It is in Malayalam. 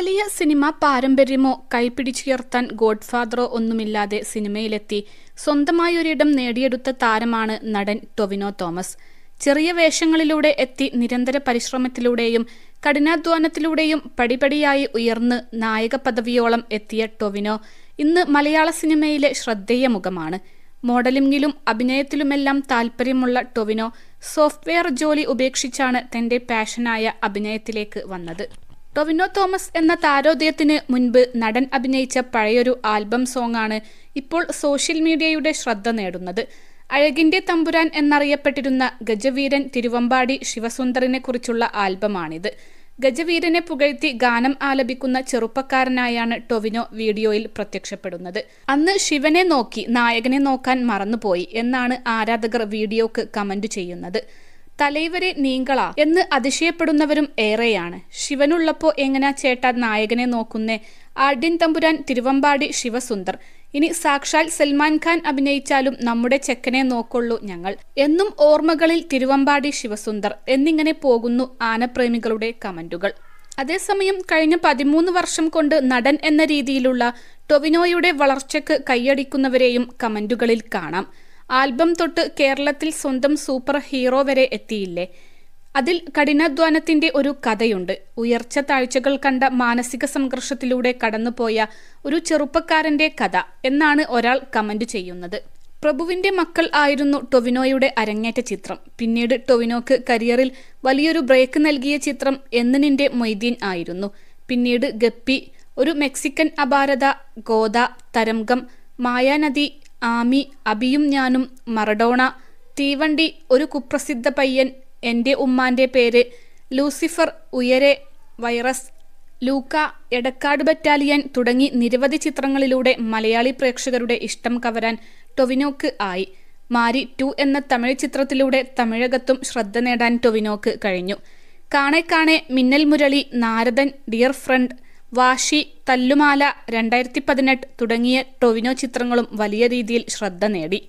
വലിയ സിനിമ പാരമ്പര്യമോ കൈപിടിച്ചുയർത്താൻ ഗോഡ്ഫാദറോ ഒന്നുമില്ലാതെ സിനിമയിലെത്തി സ്വന്തമായൊരിടം നേടിയെടുത്ത താരമാണ് നടൻ ടൊവിനോ തോമസ് ചെറിയ വേഷങ്ങളിലൂടെ എത്തി നിരന്തര പരിശ്രമത്തിലൂടെയും കഠിനാധ്വാനത്തിലൂടെയും പടിപടിയായി ഉയർന്ന് നായക പദവിയോളം എത്തിയ ടൊവിനോ ഇന്ന് മലയാള സിനിമയിലെ ശ്രദ്ധേയ മുഖമാണ് മോഡലിംഗിലും അഭിനയത്തിലുമെല്ലാം താല്പര്യമുള്ള ടൊവിനോ സോഫ്റ്റ്വെയർ ജോലി ഉപേക്ഷിച്ചാണ് തന്റെ പാഷനായ അഭിനയത്തിലേക്ക് വന്നത് ടൊവിനോ തോമസ് എന്ന താരോദയത്തിന് മുൻപ് നടൻ അഭിനയിച്ച പഴയൊരു ആൽബം ആണ് ഇപ്പോൾ സോഷ്യൽ മീഡിയയുടെ ശ്രദ്ധ നേടുന്നത് അഴകിന്റെ തമ്പുരാൻ എന്നറിയപ്പെട്ടിരുന്ന ഗജവീരൻ തിരുവമ്പാടി ശിവസുന്ദറിനെ കുറിച്ചുള്ള ആൽബമാണിത് ഗജവീരനെ പുകഴ്ത്തി ഗാനം ആലപിക്കുന്ന ചെറുപ്പക്കാരനായാണ് ടൊവിനോ വീഡിയോയിൽ പ്രത്യക്ഷപ്പെടുന്നത് അന്ന് ശിവനെ നോക്കി നായകനെ നോക്കാൻ മറന്നുപോയി എന്നാണ് ആരാധകർ വീഡിയോക്ക് കമന്റ് ചെയ്യുന്നത് തലൈവരെ നീങ്കള എന്ന് അതിശയപ്പെടുന്നവരും ഏറെയാണ് ശിവനുള്ളപ്പോ എങ്ങനാ ചേട്ടാ നായകനെ നോക്കുന്നേ ആഡ്യൻ തമ്പുരാൻ തിരുവമ്പാടി ശിവസുന്ദർ ഇനി സാക്ഷാൽ സൽമാൻ ഖാൻ അഭിനയിച്ചാലും നമ്മുടെ ചെക്കനെ നോക്കുള്ളൂ ഞങ്ങൾ എന്നും ഓർമ്മകളിൽ തിരുവമ്പാടി ശിവസുന്ദർ എന്നിങ്ങനെ പോകുന്നു ആനപ്രേമികളുടെ കമന്റുകൾ അതേസമയം കഴിഞ്ഞ പതിമൂന്ന് വർഷം കൊണ്ട് നടൻ എന്ന രീതിയിലുള്ള ടൊവിനോയുടെ വളർച്ചയ്ക്ക് കൈയടിക്കുന്നവരെയും കമന്റുകളിൽ കാണാം ആൽബം തൊട്ട് കേരളത്തിൽ സ്വന്തം സൂപ്പർ ഹീറോ വരെ എത്തിയില്ലേ അതിൽ കഠിനാധ്വാനത്തിന്റെ ഒരു കഥയുണ്ട് ഉയർച്ച താഴ്ചകൾ കണ്ട മാനസിക സംഘർഷത്തിലൂടെ കടന്നുപോയ ഒരു ചെറുപ്പക്കാരന്റെ കഥ എന്നാണ് ഒരാൾ കമന്റ് ചെയ്യുന്നത് പ്രഭുവിന്റെ മക്കൾ ആയിരുന്നു ടൊവിനോയുടെ അരങ്ങേറ്റ ചിത്രം പിന്നീട് ടൊവിനോക്ക് കരിയറിൽ വലിയൊരു ബ്രേക്ക് നൽകിയ ചിത്രം എന്ന് നിന്റെ മൊയ്തീൻ ആയിരുന്നു പിന്നീട് ഗപ്പി ഒരു മെക്സിക്കൻ അപാരത ഗോദ തരംഗം മായാനദി ആമി അബിയും ഞാനും മറഡോണ തീവണ്ടി ഒരു കുപ്രസിദ്ധ പയ്യൻ എൻ്റെ ഉമ്മാൻ്റെ പേര് Lucifer Uyare Virus Luca Edakkad Battalion തുടങ്ങി നിരവധി ചിത്രങ്ങളിലൂടെ മലയാളി പ്രേക്ഷകരുടെ ഇഷ്ടം കവരാൻ ടൊവിനോക്ക് ആയി മാരി ടു എന്ന തമിഴ് ചിത്രത്തിലൂടെ തമിഴകത്തും ശ്രദ്ധ നേടാൻ ടൊവിനോക്ക് കഴിഞ്ഞു കാണെ കാണെ മിന്നൽ മുരളി നാരദൻ ഡിയർ ഫ്രണ്ട് വാഷി തല്ലുമാല രണ്ടായിരത്തി പതിനെട്ട് തുടങ്ങിയ ടൊവിനോ ചിത്രങ്ങളും വലിയ രീതിയിൽ ശ്രദ്ധ നേടി